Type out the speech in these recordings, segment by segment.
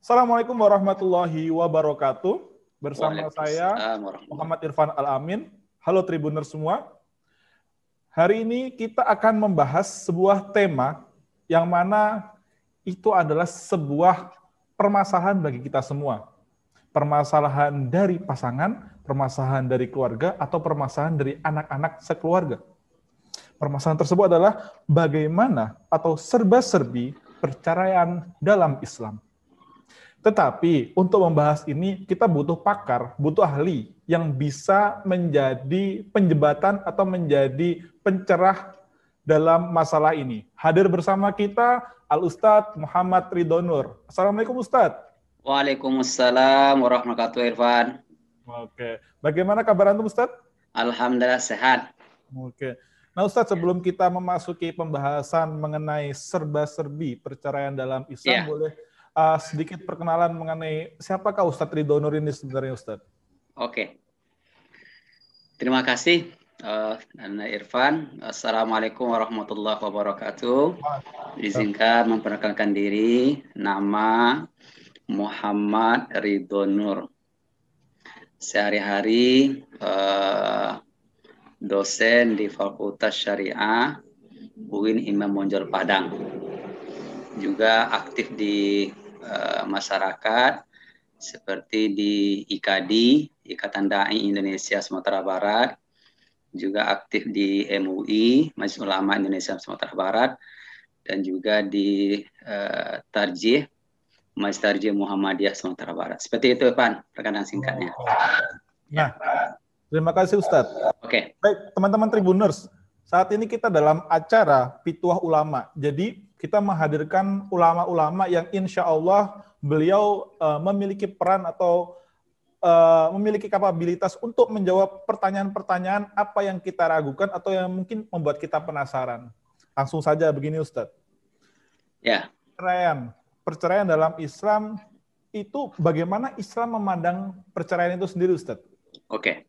Assalamualaikum warahmatullahi wabarakatuh. Bersama saya Muhammad Irfan Al-Amin. Halo Tribuner semua. Hari ini kita akan membahas sebuah tema yang mana itu adalah sebuah permasalahan bagi kita semua. Permasalahan dari pasangan, permasalahan dari keluarga, atau permasalahan dari anak-anak sekeluarga. Permasalahan tersebut adalah bagaimana atau serba-serbi perceraian dalam Islam tetapi untuk membahas ini kita butuh pakar, butuh ahli yang bisa menjadi penjebatan atau menjadi pencerah dalam masalah ini. Hadir bersama kita Al Ustadz Muhammad Ridonur. Assalamualaikum Ustadz. Waalaikumsalam warahmatullahi wabarakatuh Irfan. Oke. Bagaimana kabar antum Ustadz? Alhamdulillah sehat. Oke. Nah Ustadz sebelum kita memasuki pembahasan mengenai serba-serbi perceraian dalam Islam yeah. boleh uh, sedikit perkenalan mengenai siapakah Ustadz Ridho ini sebenarnya Ustadz? Oke. Terima kasih uh, Nana Irfan. Assalamualaikum warahmatullahi wabarakatuh. Izinkan memperkenalkan diri. Nama Muhammad Ridho Nur. Sehari-hari uh, dosen di Fakultas Syariah UIN Imam Bonjol Padang. Juga aktif di Eh, masyarakat seperti di IKADI, Ikatan Dai Indonesia Sumatera Barat, juga aktif di MUI, Majelis Ulama Indonesia Sumatera Barat, dan juga di uh, Tarjih, Majelis Tarjih Muhammadiyah Sumatera Barat. Seperti itu, Pan, rekan singkatnya. Oh, oh. Nah, terima kasih Ustadz. Oke. Okay. Baik, teman-teman Tribuners, saat ini kita dalam acara Pituah Ulama. Jadi kita menghadirkan ulama-ulama yang insya Allah beliau uh, memiliki peran atau uh, memiliki kapabilitas untuk menjawab pertanyaan-pertanyaan apa yang kita ragukan atau yang mungkin membuat kita penasaran. Langsung saja begini Ustadz. Ya. Perceraian. Perceraian dalam Islam itu bagaimana Islam memandang perceraian itu sendiri Ustadz? Oke.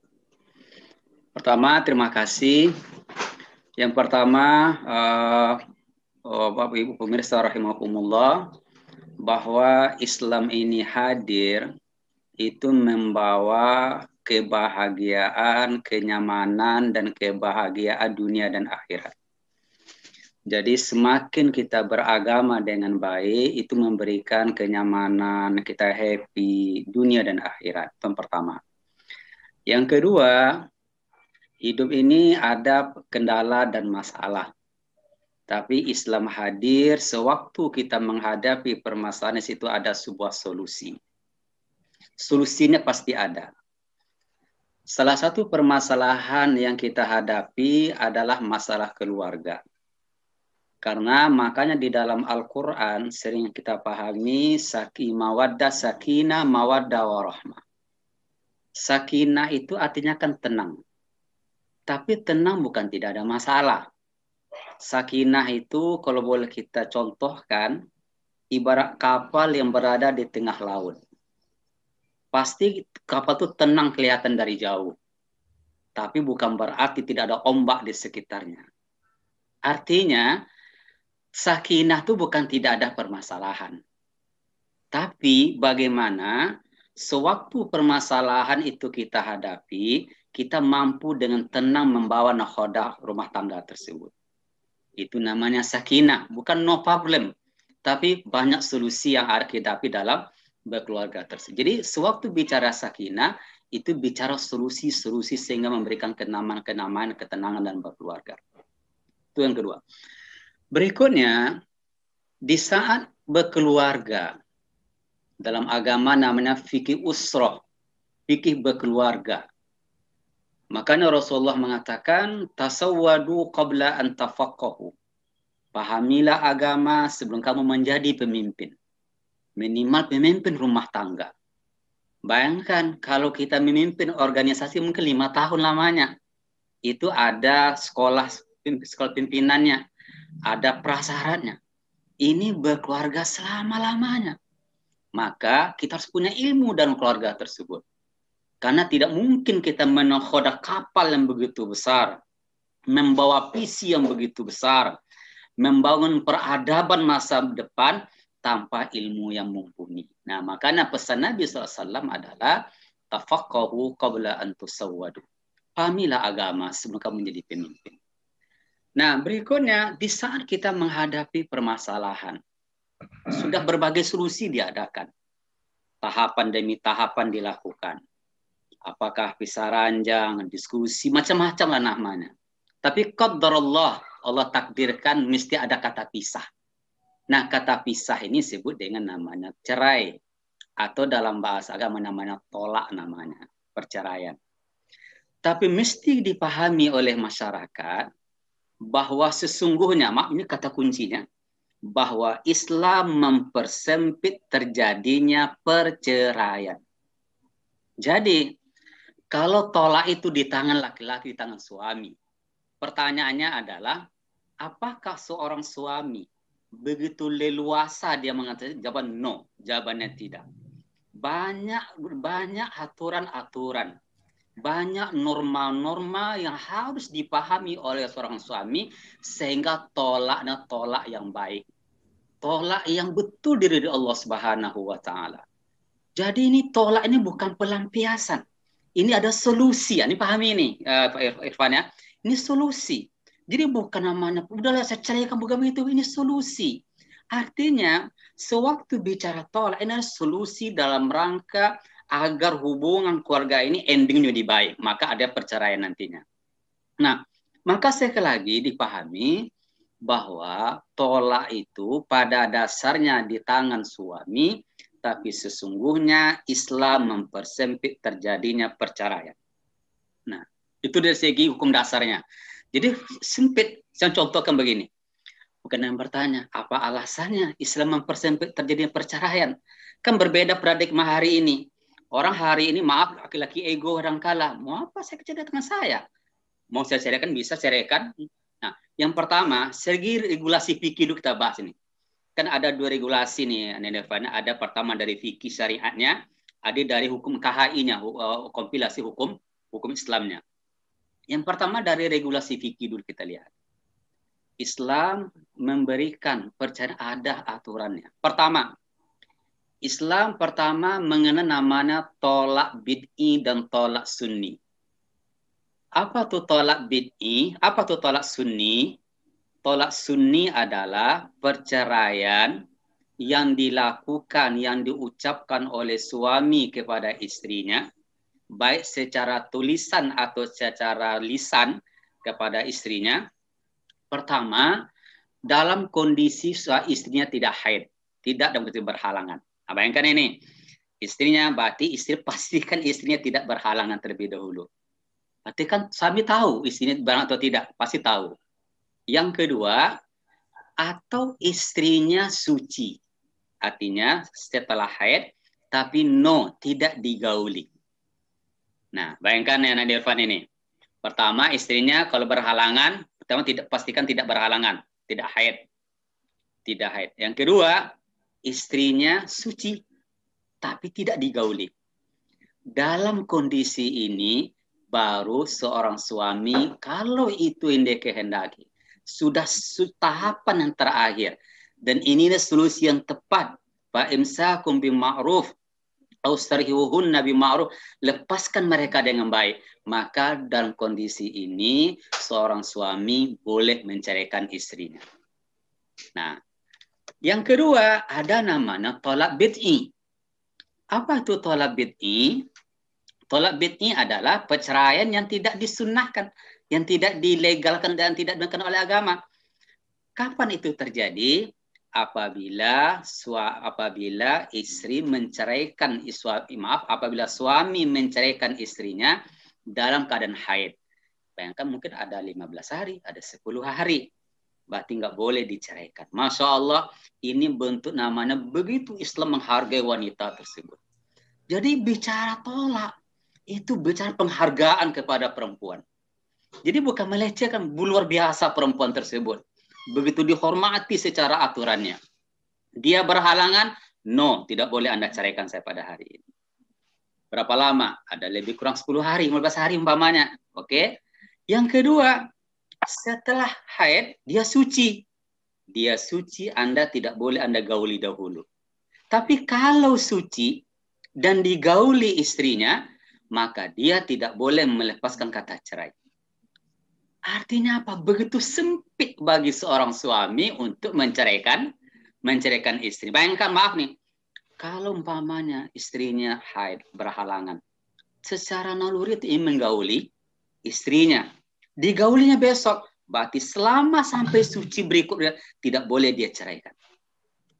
Pertama, terima kasih. Yang pertama, uh, Oh, Bapak Ibu pemirsa rahimakumullah bahwa Islam ini hadir itu membawa kebahagiaan, kenyamanan dan kebahagiaan dunia dan akhirat. Jadi semakin kita beragama dengan baik itu memberikan kenyamanan, kita happy dunia dan akhirat. Itu yang pertama. Yang kedua, hidup ini ada kendala dan masalah tapi Islam hadir sewaktu kita menghadapi permasalahan situ ada sebuah solusi. Solusinya pasti ada. Salah satu permasalahan yang kita hadapi adalah masalah keluarga. Karena makanya di dalam Al-Quran sering kita pahami saki mawadda sakina mawadda warahmah. Sakinah itu artinya kan tenang. Tapi tenang bukan tidak ada masalah. Sakinah itu kalau boleh kita contohkan ibarat kapal yang berada di tengah laut. Pasti kapal itu tenang kelihatan dari jauh. Tapi bukan berarti tidak ada ombak di sekitarnya. Artinya, sakinah itu bukan tidak ada permasalahan. Tapi bagaimana sewaktu permasalahan itu kita hadapi, kita mampu dengan tenang membawa nahoda rumah tangga tersebut. Itu namanya sakinah, bukan no problem, tapi banyak solusi yang harus hadapi dalam berkeluarga tersebut. Jadi sewaktu bicara sakinah itu bicara solusi-solusi sehingga memberikan kenaman-kenaman, ketenangan dan berkeluarga. Itu yang kedua. Berikutnya di saat berkeluarga dalam agama namanya fikih usroh, fikih berkeluarga. Makanya Rasulullah mengatakan tasawwadu qabla an tafaqahu. Pahamilah agama sebelum kamu menjadi pemimpin. Minimal pemimpin rumah tangga. Bayangkan kalau kita memimpin organisasi mungkin lima tahun lamanya. Itu ada sekolah sekolah pimpinannya, ada prasarannya. Ini berkeluarga selama-lamanya. Maka kita harus punya ilmu dalam keluarga tersebut karena tidak mungkin kita menakhoda kapal yang begitu besar, membawa visi yang begitu besar, membangun peradaban masa depan tanpa ilmu yang mumpuni. Nah, makanya pesan Nabi SAW adalah tafakkahu qabla an tusawwadu. Pahamilah agama sebelum kamu menjadi pemimpin. Nah, berikutnya di saat kita menghadapi permasalahan, sudah berbagai solusi diadakan. Tahapan demi tahapan dilakukan apakah pisah ranjang, diskusi, macam-macam lah namanya. Tapi qadarullah, Allah takdirkan mesti ada kata pisah. Nah, kata pisah ini disebut dengan namanya cerai atau dalam bahasa agama namanya tolak namanya, perceraian. Tapi mesti dipahami oleh masyarakat bahwa sesungguhnya, mak ini kata kuncinya, bahwa Islam mempersempit terjadinya perceraian. Jadi kalau tolak itu di tangan laki-laki, di tangan suami. Pertanyaannya adalah, apakah seorang suami begitu leluasa dia mengatakan jawaban no, jawabannya tidak. Banyak banyak aturan-aturan, banyak norma-norma yang harus dipahami oleh seorang suami sehingga tolaknya tolak yang baik. Tolak yang betul diri Allah Subhanahu wa taala. Jadi ini tolak ini bukan pelampiasan ini ada solusi ya ini pahami ini eh, Pak Irfan ya ini solusi jadi bukan namanya. udahlah saya cari kamu itu ini solusi artinya sewaktu bicara tolak ini ada solusi dalam rangka agar hubungan keluarga ini endingnya lebih baik maka ada perceraian nantinya nah maka sekali lagi dipahami bahwa tolak itu pada dasarnya di tangan suami tapi sesungguhnya Islam mempersempit terjadinya perceraian. Nah, itu dari segi hukum dasarnya. Jadi sempit, saya contohkan begini. Bukan yang bertanya, apa alasannya Islam mempersempit terjadinya perceraian? Kan berbeda paradigma hari ini. Orang hari ini, maaf, laki-laki ego orang kalah. Mau apa saya kecewa dengan saya? Mau saya ceraikan, bisa ceraikan. Nah, yang pertama, segi regulasi pikir kita bahas ini kan ada dua regulasi nih, Nevana. Ada pertama dari fikih syariatnya, ada dari hukum KHI-nya, eh, kompilasi hukum hukum Islamnya. Yang pertama dari regulasi fikih dulu kita lihat. Islam memberikan percayaan ada aturannya. Pertama, Islam pertama mengenai namanya tolak bid'i dan tolak sunni. Apa tuh tolak bid'i? Apa tuh tolak sunni? Tolak sunni adalah perceraian yang dilakukan, yang diucapkan oleh suami kepada istrinya, baik secara tulisan atau secara lisan kepada istrinya. Pertama, dalam kondisi suami istrinya tidak haid, tidak dalam kondisi berhalangan. Nah, bayangkan ini, istrinya berarti istri pastikan istrinya tidak berhalangan terlebih dahulu. Berarti kan suami tahu istrinya berhalangan atau tidak, pasti tahu. Yang kedua, atau istrinya suci. Artinya setelah haid, tapi no, tidak digauli. Nah, bayangkan ya Nadia Irfan ini. Pertama, istrinya kalau berhalangan, pertama tidak pastikan tidak berhalangan, tidak haid. Tidak haid. Yang kedua, istrinya suci, tapi tidak digauli. Dalam kondisi ini, baru seorang suami, kalau itu yang dikehendaki, sudah tahapan yang terakhir. Dan inilah solusi yang tepat. Pak imsakum atau austarhiwuhun nabi ma'ruf lepaskan mereka dengan baik maka dalam kondisi ini seorang suami boleh menceraikan istrinya nah yang kedua ada namanya tolak bid'i apa itu tolak bid'i Tolak bid'i adalah perceraian yang tidak disunahkan, yang tidak dilegalkan dan tidak dikenal oleh agama. Kapan itu terjadi? Apabila sua, apabila istri menceraikan suami eh, maaf, apabila suami menceraikan istrinya dalam keadaan haid. Bayangkan mungkin ada 15 hari, ada 10 hari. Berarti nggak boleh diceraikan. Masya Allah, ini bentuk namanya begitu Islam menghargai wanita tersebut. Jadi bicara tolak, itu bicara penghargaan kepada perempuan. Jadi bukan melecehkan, luar biasa perempuan tersebut. Begitu dihormati secara aturannya. Dia berhalangan, no, tidak boleh Anda ceraikan saya pada hari ini. Berapa lama? Ada lebih kurang 10 hari, 15 hari umpamanya. Oke. Okay? Yang kedua, setelah haid, dia suci. Dia suci, Anda tidak boleh Anda gauli dahulu. Tapi kalau suci dan digauli istrinya, maka dia tidak boleh melepaskan kata cerai. Artinya apa? Begitu sempit bagi seorang suami untuk menceraikan menceraikan istri. Bayangkan maaf nih, kalau umpamanya istrinya haid berhalangan, secara naluri itu ingin menggauli istrinya. Digaulinya besok, berarti selama sampai suci berikutnya tidak boleh dia ceraikan.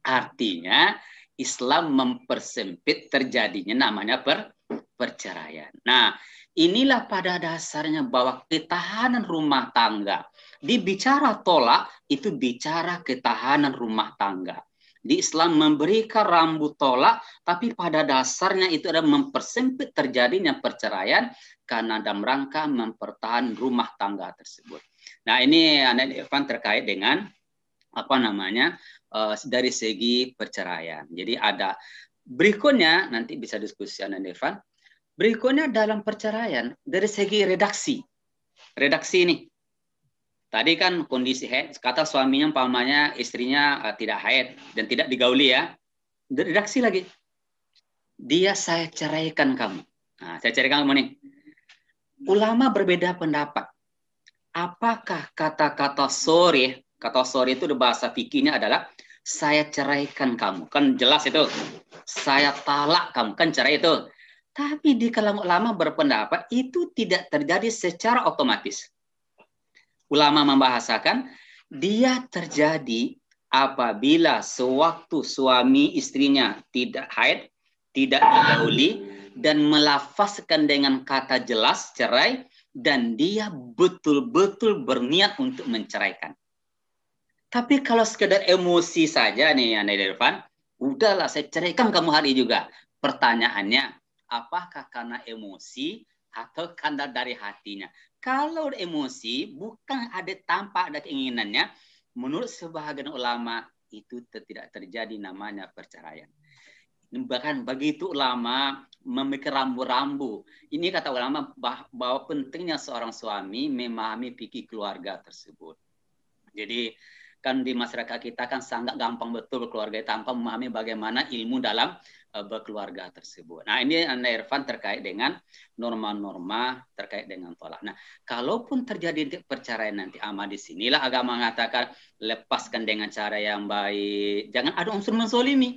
Artinya Islam mempersempit terjadinya namanya per perceraian. Nah, inilah pada dasarnya bahwa ketahanan rumah tangga. Dibicara tolak itu bicara ketahanan rumah tangga. Di Islam memberikan rambu tolak, tapi pada dasarnya itu adalah mempersempit terjadinya perceraian karena dalam rangka mempertahankan rumah tangga tersebut. Nah ini Anda Irfan terkait dengan apa namanya uh, dari segi perceraian. Jadi ada berikutnya nanti bisa diskusi Anda Irfan Berikutnya dalam perceraian dari segi redaksi. Redaksi ini. Tadi kan kondisi head kata suaminya pamannya istrinya eh, tidak haid dan tidak digauli ya. Redaksi lagi. Dia saya ceraikan kamu. Nah, saya ceraikan kamu nih. Ulama berbeda pendapat. Apakah kata-kata sore, kata sore itu bahasa fikihnya adalah saya ceraikan kamu. Kan jelas itu. Saya talak kamu. Kan cerai itu tapi di kalangan ulama berpendapat itu tidak terjadi secara otomatis. Ulama membahasakan dia terjadi apabila sewaktu suami istrinya tidak haid, tidak dihauli, dan melafazkan dengan kata jelas cerai, dan dia betul-betul berniat untuk menceraikan. Tapi kalau sekedar emosi saja nih, Anda Irfan, udahlah saya ceraikan kamu hari juga. Pertanyaannya, apakah karena emosi atau karena dari hatinya. Kalau emosi bukan ada tampak ada keinginannya, menurut sebahagian ulama itu tidak terjadi namanya perceraian. Bahkan begitu ulama memikir rambu-rambu. Ini kata ulama bahwa pentingnya seorang suami memahami pikir keluarga tersebut. Jadi kan di masyarakat kita kan sangat gampang betul berkeluarga tanpa memahami bagaimana ilmu dalam uh, berkeluarga tersebut. Nah ini Anda Irfan terkait dengan norma-norma terkait dengan tolak. Nah kalaupun terjadi perceraian nanti ama di sinilah agama mengatakan lepaskan dengan cara yang baik. Jangan ada unsur mensolimi.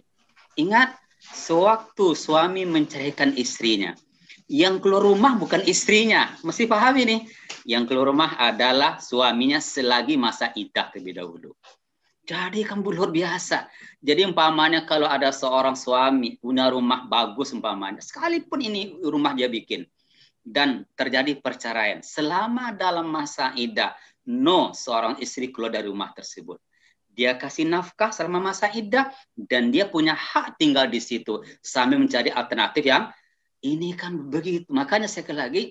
Ingat sewaktu suami menceraikan istrinya yang keluar rumah bukan istrinya. Mesti pahami nih. Yang keluar rumah adalah suaminya selagi masa idah terlebih dahulu. Jadi kamu luar biasa. Jadi umpamanya kalau ada seorang suami punya rumah bagus umpamanya, sekalipun ini rumah dia bikin dan terjadi perceraian selama dalam masa idah, no seorang istri keluar dari rumah tersebut dia kasih nafkah selama masa idah dan dia punya hak tinggal di situ sambil mencari alternatif yang ini kan begitu. Makanya sekali lagi,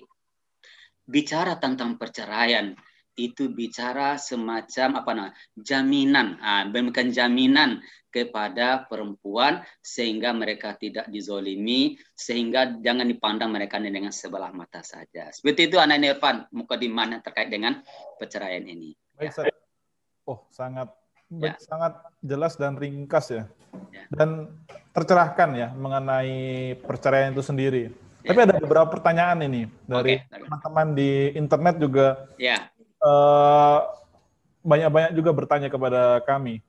bicara tentang perceraian, itu bicara semacam apa namanya jaminan nah, memberikan jaminan kepada perempuan sehingga mereka tidak dizolimi sehingga jangan dipandang mereka dengan sebelah mata saja seperti itu anak Irfan muka di mana terkait dengan perceraian ini Baik, oh sangat ya. sangat jelas dan ringkas ya. ya. Dan tercerahkan ya mengenai perceraian itu sendiri. Ya. Tapi ada beberapa pertanyaan ini dari teman-teman okay. di internet juga. Ya. Uh, banyak-banyak juga bertanya kepada kami.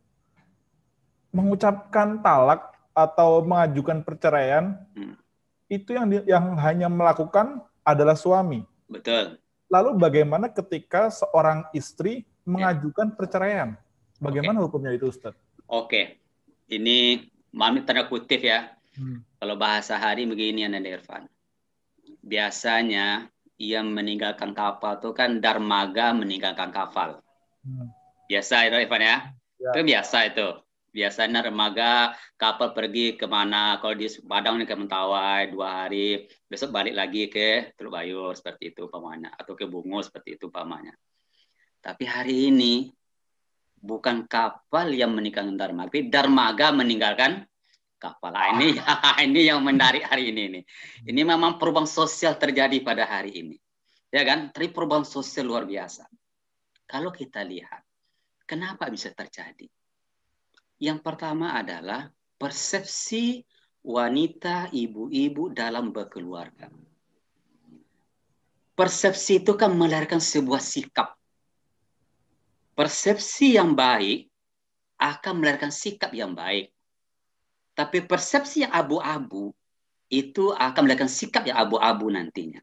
Mengucapkan talak atau mengajukan perceraian hmm. itu yang di, yang hanya melakukan adalah suami. Betul. Lalu bagaimana ketika seorang istri iya. mengajukan ya. perceraian? Bagaimana okay. hukumnya itu Ustaz? Oke, okay. ini mami tanda kutip ya. Hmm. Kalau bahasa hari begini ya Irfan. Biasanya ia meninggalkan kapal itu kan darmaga meninggalkan kapal. Hmm. Biasa itu Irfan ya? ya. Itu biasa itu. Biasanya remaga kapal pergi kemana? Kalau di Padang ke Mentawai dua hari, besok balik lagi ke Teluk Bayur seperti itu pamannya atau ke Bungo seperti itu pamannya. Tapi hari ini bukan kapal yang meninggalkan Dharma dermaga, Darmaga meninggalkan kapal. Nah, ini ini yang menarik hari ini ini. Ini memang perubahan sosial terjadi pada hari ini. Ya kan? Tri perubahan sosial luar biasa. Kalau kita lihat, kenapa bisa terjadi? Yang pertama adalah persepsi wanita ibu-ibu dalam berkeluarga. Persepsi itu kan melahirkan sebuah sikap persepsi yang baik akan melahirkan sikap yang baik. Tapi persepsi yang abu-abu itu akan melahirkan sikap yang abu-abu nantinya.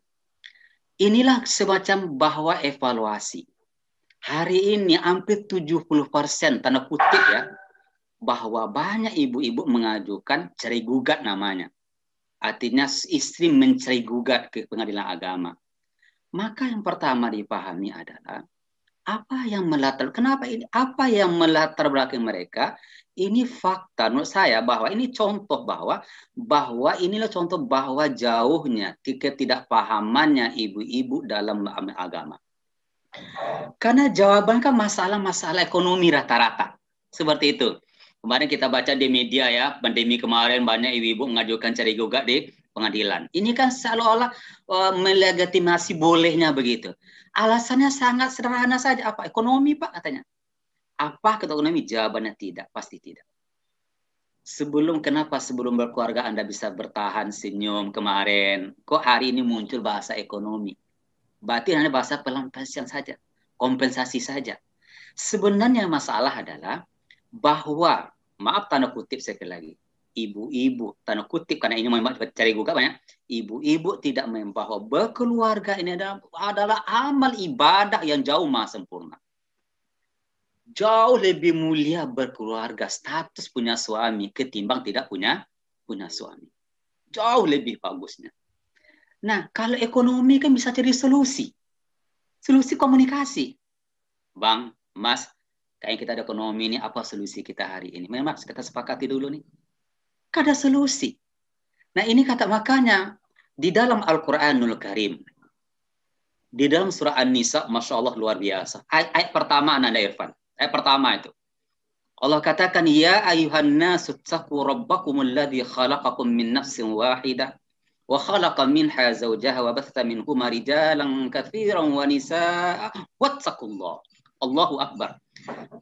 Inilah semacam bahwa evaluasi. Hari ini hampir 70 persen, tanda kutip ya, bahwa banyak ibu-ibu mengajukan cerai gugat namanya. Artinya istri mencerai gugat ke pengadilan agama. Maka yang pertama dipahami adalah apa yang melatar kenapa ini apa yang melatar belakang mereka ini fakta menurut saya bahwa ini contoh bahwa bahwa inilah contoh bahwa jauhnya ketidakpahamannya ibu-ibu dalam agama karena jawaban kan masalah-masalah ekonomi rata-rata seperti itu kemarin kita baca di media ya pandemi kemarin banyak ibu-ibu mengajukan cari gugat di pengadilan. Ini kan seolah-olah uh, melegitimasi bolehnya begitu. Alasannya sangat sederhana saja. Apa? Ekonomi, Pak, katanya. Apa kata ekonomi? Jawabannya tidak, pasti tidak. Sebelum kenapa sebelum berkeluarga Anda bisa bertahan senyum kemarin, kok hari ini muncul bahasa ekonomi? Berarti hanya bahasa pelan-pelan saja, kompensasi saja. Sebenarnya masalah adalah bahwa maaf tanda kutip sekali lagi ibu-ibu tanda kutip karena ini memang cari juga banyak ibu-ibu tidak membawa berkeluarga ini adalah, adalah amal ibadah yang jauh más sempurna jauh lebih mulia berkeluarga status punya suami ketimbang tidak punya punya suami jauh lebih bagusnya nah kalau ekonomi kan bisa cari solusi solusi komunikasi bang mas kayak kita ada ekonomi ini apa solusi kita hari ini memang kita sepakati dulu nih Kada solusi. Nah ini kata makanya di dalam Al-Quranul Karim, di dalam surah An-Nisa, Masya Allah luar biasa. Ayat, ayat pertama Nanda Irfan, ayat pertama itu. Allah katakan, Ya ayuhan nasu taku rabbakum alladhi khalaqakum min nafsin wahidah wa khalaqa minha zawjaha wa batha minhuma rijalan wanisa. wa nisaa Allah. Allahu akbar.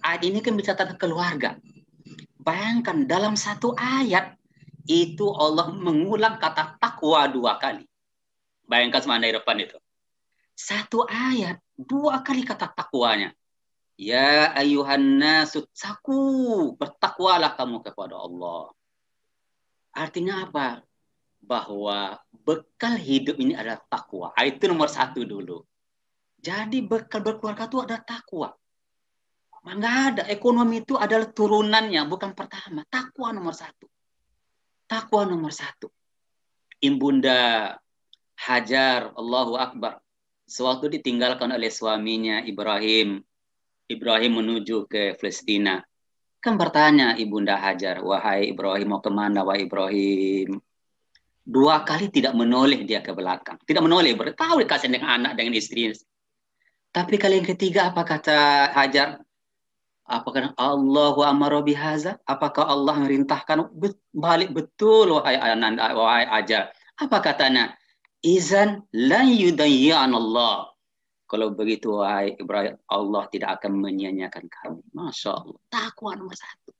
Ayat ini kan bicara tentang keluarga. Bayangkan dalam satu ayat itu Allah mengulang kata takwa dua kali. Bayangkan semana depan itu. Satu ayat, dua kali kata takwanya. Ya ayuhan nasu bertakwalah kamu kepada Allah. Artinya apa? Bahwa bekal hidup ini adalah takwa. Ah, itu nomor satu dulu. Jadi bekal berkeluarga itu ada takwa. Nggak ada. Ekonomi itu adalah turunannya, bukan pertama. Takwa nomor satu. Takwa nomor satu. Ibunda Hajar, Allahu Akbar. Sewaktu ditinggalkan oleh suaminya Ibrahim, Ibrahim menuju ke Palestina. Kan bertanya Ibunda Hajar, wahai Ibrahim mau kemana, wahai Ibrahim? Dua kali tidak menoleh dia ke belakang. Tidak menoleh, bertahu dikasih dengan anak, dengan istri. Tapi kali yang ketiga apa kata Hajar? Apakah Allah wa Apakah Allah merintahkan balik betul wahai ananda wahai aja? Apa katanya? Izan la yudayyan Allah. Kalau begitu wahai Ibrahim, Allah tidak akan menyanyiakan kami. Masya Allah. Takwa nomor satu.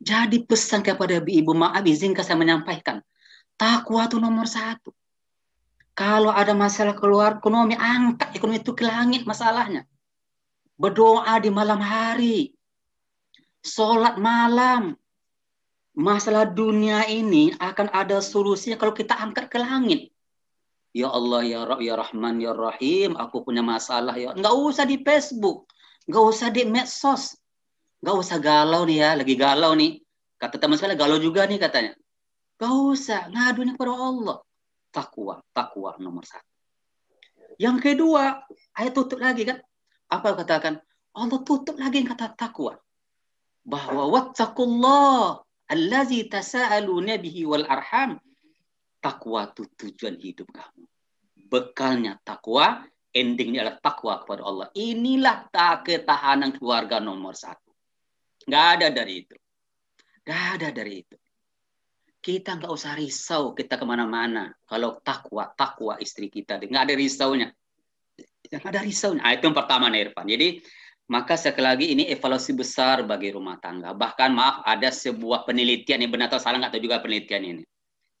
Jadi pesan kepada ibu maaf izinkan saya menyampaikan. Takwa itu nomor satu. Kalau ada masalah keluar ekonomi, angkat ekonomi itu ke langit masalahnya berdoa di malam hari, sholat malam. Masalah dunia ini akan ada solusinya kalau kita angkat ke langit. Ya Allah, ya, Rab, ya Rahman, ya Rahim, aku punya masalah. ya Nggak usah di Facebook, nggak usah di medsos, nggak usah galau nih ya, lagi galau nih. Kata teman saya galau juga nih katanya. Nggak usah, ngadunya kepada Allah. Takwa, takwa nomor satu. Yang kedua, ayat tutup lagi kan. Apa katakan? Allah tutup lagi kata takwa. Bahwa wattaqullah allazi tasa'aluna bihi wal arham. Takwa itu tujuan hidup kamu. Bekalnya takwa, endingnya adalah takwa kepada Allah. Inilah tak ketahanan keluarga nomor satu. Nggak ada dari itu. Nggak ada dari itu kita nggak usah risau kita kemana-mana kalau takwa takwa istri kita nggak ada risaunya Jangan ada risau. Nah, itu yang pertama nih Irfan. Jadi maka sekali lagi ini evaluasi besar bagi rumah tangga. Bahkan maaf ada sebuah penelitian yang benar atau salah atau juga penelitian ini.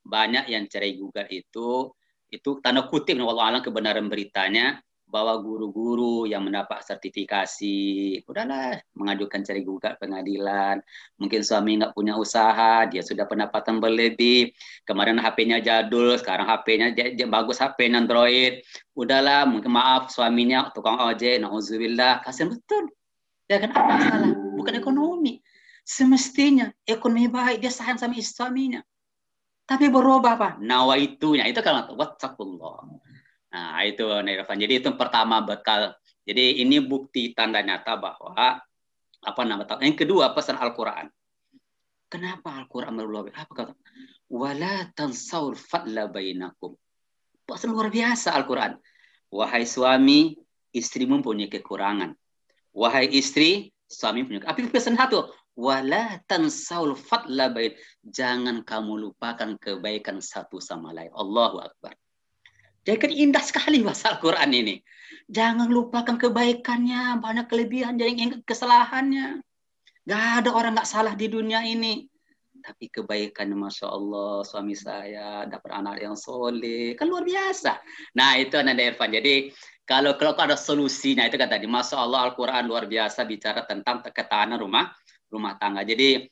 Banyak yang cerai gugat itu itu tanda kutip walau alam kebenaran beritanya bawa guru-guru yang mendapat sertifikasi udahlah mengajukan cari gugat pengadilan mungkin suami nggak punya usaha dia sudah pendapatan berlebih kemarin HP-nya jadul sekarang HP-nya bagus HP Android udahlah mungkin maaf suaminya tukang ojek nauzubillah kasih betul ya kan apa salah bukan ekonomi semestinya ekonomi baik dia sayang sama suaminya tapi berubah apa nawaitunya itu kalau wattaqullah Nah, itu Nairavan Jadi itu pertama bekal. Jadi ini bukti tanda nyata bahwa apa nama yang kedua pesan Al-Qur'an. Kenapa Al-Qur'an berulang? Apa kata? Wala tansaul fadla bainakum. Pesan luar biasa Al-Qur'an. Wahai suami, istri mempunyai kekurangan. Wahai istri, suami punya. Tapi pesan satu, wala tansaul fadla bain. Jangan kamu lupakan kebaikan satu sama lain. Allahu akbar. Jadi kan indah sekali bahasa Al-Quran ini. Jangan lupakan kebaikannya, banyak kelebihan, jangan ingat kesalahannya. Gak ada orang gak salah di dunia ini. Tapi kebaikan, Masya Allah, suami saya dapat anak yang soleh. Kan luar biasa. Nah, itu Nanda Irfan. Jadi, kalau kalau ada solusinya, itu kata tadi, Masya Allah, Al-Quran luar biasa bicara tentang ketahanan rumah rumah tangga. Jadi,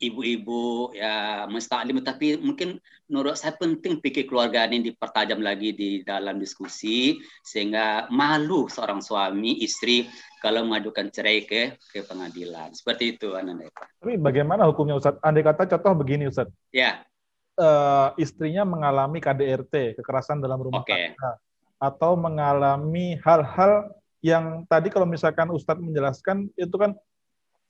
ibu-ibu ya mustaklim tapi mungkin menurut saya penting pikir keluarga ini dipertajam lagi di dalam diskusi sehingga malu seorang suami istri kalau mengadukan cerai ke ke pengadilan seperti itu Ananda Tapi bagaimana hukumnya Ustaz? Andai kata contoh begini Ustaz. Ya. Uh, istrinya mengalami KDRT kekerasan dalam rumah okay. tangga atau mengalami hal-hal yang tadi kalau misalkan Ustadz menjelaskan itu kan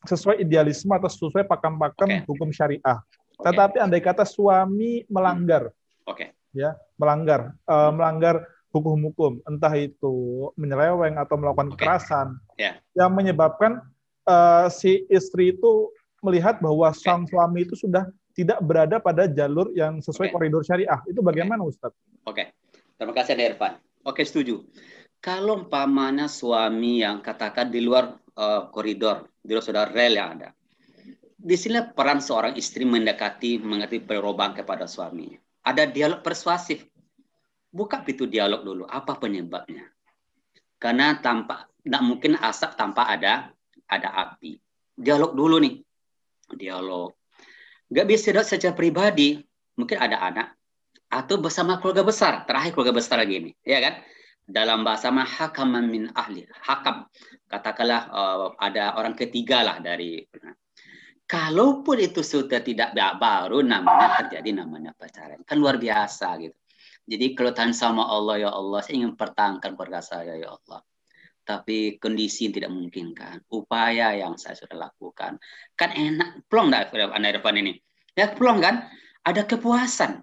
sesuai idealisme atau sesuai pakem-pakem okay. hukum syariah. Okay. Tetapi andai kata suami melanggar, hmm. okay. ya melanggar, uh, melanggar hukum-hukum, entah itu menyeleweng atau melakukan okay. kekerasan, yeah. yang menyebabkan uh, si istri itu melihat bahwa okay. sang suami itu sudah tidak berada pada jalur yang sesuai okay. koridor syariah. Itu bagaimana, okay. Ustadz? Oke, okay. terima kasih, Irfan. Oke, setuju. Kalau umpamanya suami yang katakan di luar Eh, koridor, di sudah rel yang ada. Di sini peran seorang istri mendekati, mengerti perubahan kepada suaminya. Ada dialog persuasif. Buka pintu dialog dulu, apa penyebabnya? Karena tanpa, tidak mungkin asap tanpa ada ada api. Dialog dulu nih, dialog. Gak bisa dialog secara pribadi, mungkin ada anak, atau bersama keluarga besar, terakhir keluarga besar lagi ini, ya kan? dalam bahasa mah hakaman min ahli hakam katakanlah uh, ada orang ketiga lah dari nah, kalaupun itu sudah tidak baru namanya terjadi namanya pacaran kan luar biasa gitu jadi kalau tahan sama Allah ya Allah saya ingin pertahankan keluarga saya ya Allah tapi kondisi tidak memungkinkan upaya yang saya sudah lakukan kan enak plong dah Anda depan ini ya plong kan ada kepuasan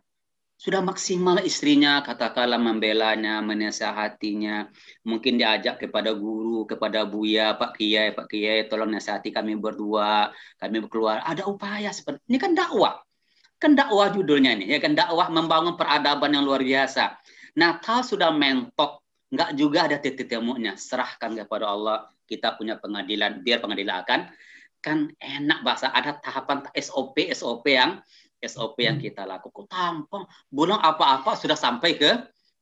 sudah maksimal istrinya katakanlah membelanya, menasihatinya, mungkin diajak kepada guru, kepada buya, Pak Kiai, Pak Kiai tolong nasihati kami berdua, kami berkeluar. Ada upaya seperti ini kan dakwah. Kan dakwah judulnya ini, ya kan dakwah membangun peradaban yang luar biasa. Natal sudah mentok, nggak juga ada titik temunya. Serahkan kepada Allah, kita punya pengadilan, biar pengadilan akan kan enak bahasa ada tahapan SOP SOP yang SOP yang hmm. kita lakukan. Tampang belum apa-apa sudah sampai ke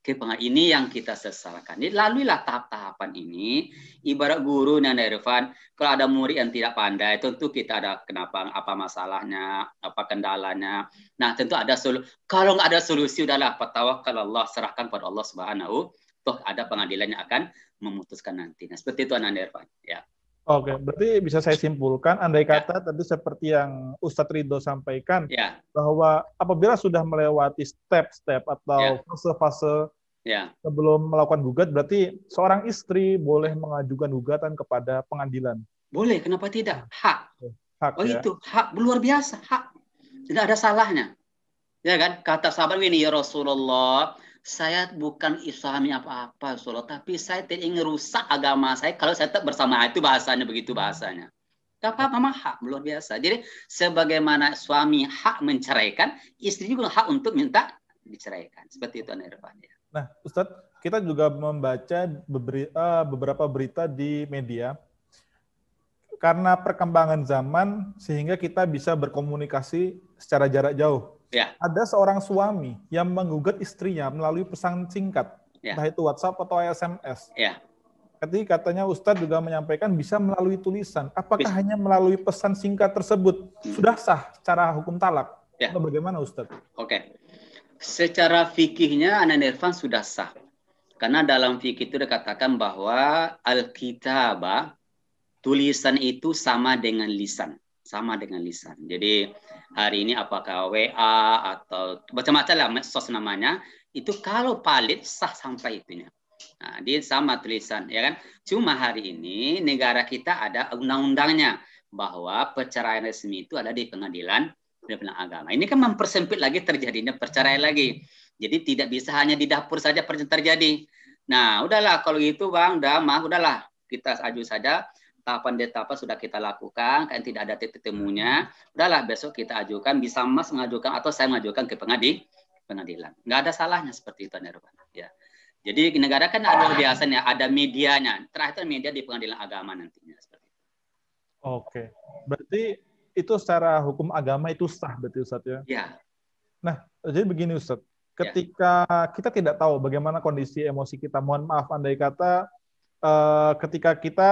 ke pengah ini yang kita sesalkan. Jadi laluilah tahap-tahapan ini. Ibarat guru dan Irfan, kalau ada murid yang tidak pandai, tentu kita ada kenapa, apa masalahnya, apa kendalanya. Nah, tentu ada solusi. Kalau nggak ada solusi, udahlah kalau Allah, serahkan pada Allah Subhanahu. Toh ada pengadilan yang akan memutuskan nanti. Nah, seperti itu anak Irfan. Ya. Oke, okay, berarti bisa saya simpulkan, andai ya. kata ya. tadi seperti yang Ustadz Ridho sampaikan, ya. bahwa apabila sudah melewati step-step atau ya. fase-fase ya. ya. sebelum melakukan gugat, berarti seorang istri boleh mengajukan gugatan kepada pengadilan. Boleh, kenapa tidak? Hak. hak oh ya. itu, hak luar biasa, hak. Tidak ada salahnya. Ya kan? Kata sahabat ini, ya Rasulullah, saya bukan islami apa-apa Solo. tapi saya tidak ingin rusak agama saya kalau saya tetap bersama itu bahasanya begitu bahasanya. apa-apa, hak luar biasa. Jadi sebagaimana suami hak menceraikan, istri juga hak untuk minta diceraikan. Seperti itu Anda Irfan. Ya. Nah, Ustadz, kita juga membaca eh, beberapa berita di media karena perkembangan zaman sehingga kita bisa berkomunikasi secara jarak jauh ya. ada seorang suami yang menggugat istrinya melalui pesan singkat, ya. entah itu WhatsApp atau SMS. Ya. Ketika katanya Ustadz juga menyampaikan bisa melalui tulisan. Apakah bisa. hanya melalui pesan singkat tersebut hmm. sudah sah secara hukum talak? Ya. Atau bagaimana Ustadz? Oke. Secara fikihnya Anan Irfan sudah sah. Karena dalam fikih itu dikatakan bahwa Alkitabah tulisan itu sama dengan lisan. Sama dengan lisan. Jadi hari ini apakah WA atau macam-macam lah medsos namanya itu kalau valid sah sampai itunya nah, dia sama tulisan ya kan cuma hari ini negara kita ada undang-undangnya bahwa perceraian resmi itu ada di pengadilan di pengadilan agama ini kan mempersempit lagi terjadinya perceraian lagi jadi tidak bisa hanya di dapur saja perceraian terjadi nah udahlah kalau gitu bang udah mah udahlah kita aju saja tahapan dia tahapan sudah kita lakukan, kan tidak ada titik temunya. Udahlah besok kita ajukan, bisa Mas mengajukan atau saya mengajukan ke pengadi, pengadilan. Nggak ada salahnya seperti itu, Nirwana. Ya. Jadi negara kan ada biasanya, ada medianya. Terakhir media di pengadilan agama nantinya seperti itu. Oke, berarti itu secara hukum agama itu sah berarti Ustaz ya? Iya. Nah, jadi begini Ustaz, ya. ketika ya. kita tidak tahu bagaimana kondisi emosi kita, mohon maaf andai kata eh, ketika kita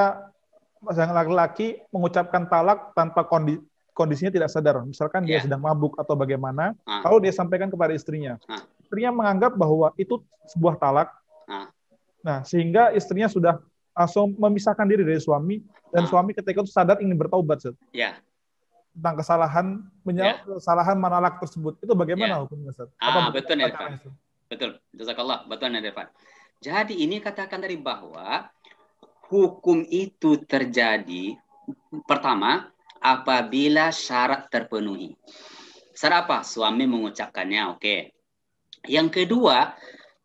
pasangan laki-laki mengucapkan talak tanpa kondi kondisinya tidak sadar, misalkan yeah. dia iya. sedang mabuk atau bagaimana, ah. lalu dia sampaikan kepada istrinya. Ah. Istrinya menganggap bahwa itu sebuah talak. Ah. Nah, sehingga istrinya sudah langsung memisahkan diri dari suami dan ah. suami ketika itu sadar ingin bertaubat. Set. Yeah. Tentang kesalahan menyal iya. yeah. kesalahan manalak tersebut. Itu bagaimana yeah. hukumnya, Set? Ah, betul, Irfan. Betul. Jazakallah, betul, Nadefan. Jadi ini katakan dari bahwa hukum itu terjadi pertama apabila syarat terpenuhi. Syarat apa? Suami mengucapkannya, oke. Okay. Yang kedua,